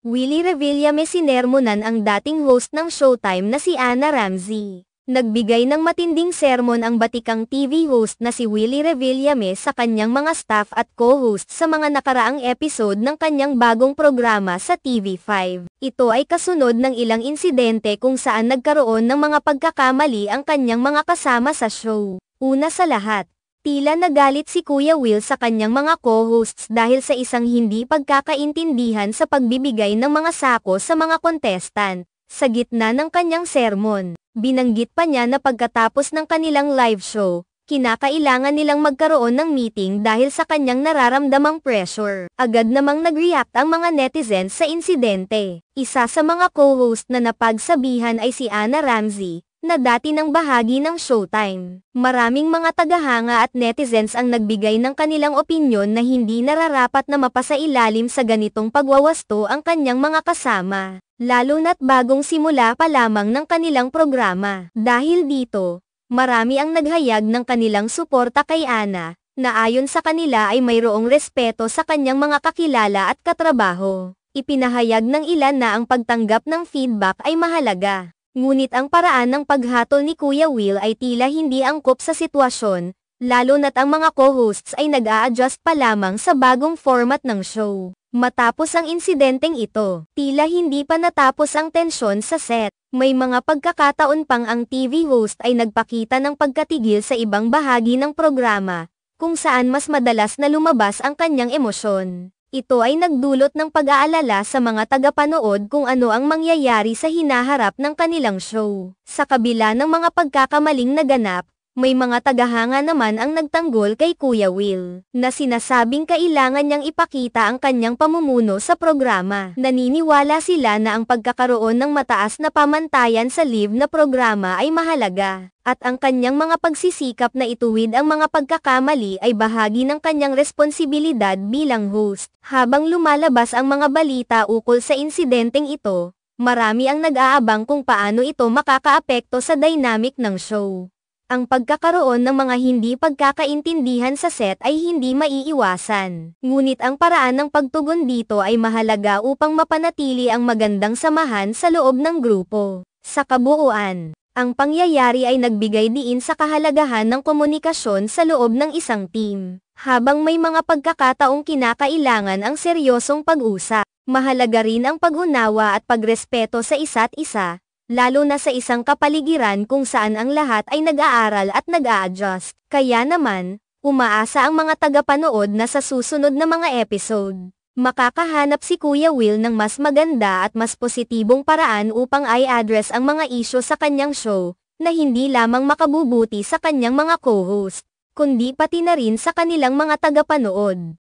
Willie Revilla mesinermonan ang dating host ng Showtime na si Anna Ramsey. Nagbigay ng matinding sermon ang batikang TV host na si Willie Revillame sa kanyang mga staff at co-host sa mga nakaraang episode ng kanyang bagong programa sa TV5. Ito ay kasunod ng ilang insidente kung saan nagkaroon ng mga pagkakamali ang kanyang mga kasama sa show. Una sa lahat, Tila nagalit si Kuya Will sa kanyang mga co-hosts dahil sa isang hindi pagkakaintindihan sa pagbibigay ng mga sako sa mga contestant. Sa gitna ng kanyang sermon, binanggit pa niya na pagkatapos ng kanilang live show, kinakailangan nilang magkaroon ng meeting dahil sa kanyang nararamdamang pressure. Agad namang nag-react ang mga netizens sa insidente. Isa sa mga co-host na napagsabihan ay si Anna Ramsey, na dati ng bahagi ng Showtime. Maraming mga tagahanga at netizens ang nagbigay ng kanilang opinyon na hindi nararapat na mapasa ilalim sa ganitong pagwawasto ang kanyang mga kasama, lalo na't bagong simula pa lamang ng kanilang programa. Dahil dito, marami ang naghayag ng kanilang suporta kay Ana, na ayon sa kanila ay mayroong respeto sa kanyang mga kakilala at katrabaho. Ipinahayag ng ilan na ang pagtanggap ng feedback ay mahalaga Ngunit ang paraan ng paghatol ni Kuya Will ay tila hindi angkop sa sitwasyon, lalo na't ang mga co-hosts ay nag-a-adjust pa lamang sa bagong format ng show. Matapos ang insidenteng ito, tila hindi pa natapos ang tensyon sa set. May mga pagkakataon pang ang TV host ay nagpakita ng pagkatigil sa ibang bahagi ng programa, kung saan mas madalas na lumabas ang kanyang emosyon. Ito ay nagdulot ng pag-aalala sa mga tagapanood kung ano ang mangyayari sa hinaharap ng kanilang show. Sa kabila ng mga pagkakamaling naganap, may mga tagahanga naman ang nagtanggol kay Kuya Will, na sinasabing kailangan niyang ipakita ang kanyang pamumuno sa programa. Naniniwala sila na ang pagkakaroon ng mataas na pamantayan sa live na programa ay mahalaga, at ang kanyang mga pagsisikap na ituwid ang mga pagkakamali ay bahagi ng kanyang responsibilidad bilang host. Habang lumalabas ang mga balita ukol sa insidenteng ito, marami ang nag-aabang kung paano ito makakaapekto sa dynamic ng show. Ang pagkakaroon ng mga hindi pagkakaintindihan sa set ay hindi maiiwasan. Ngunit ang paraan ng pagtugon dito ay mahalaga upang mapanatili ang magandang samahan sa loob ng grupo. Sa kabuuan, ang pangyayari ay nagbigay diin sa kahalagahan ng komunikasyon sa loob ng isang team. Habang may mga pagkakataong kinakailangan ang seryosong pag-usap, mahalaga rin ang pag-unawa at pagrespeto sa isa't isa, lalo na sa isang kapaligiran kung saan ang lahat ay nag-aaral at nag-a-adjust. Kaya naman, umaasa ang mga tagapanood na sa susunod na mga episode, makakahanap si Kuya Will ng mas maganda at mas positibong paraan upang ay address ang mga isyo sa kanyang show, na hindi lamang makabubuti sa kanyang mga co-host, kundi pati na rin sa kanilang mga tagapanood.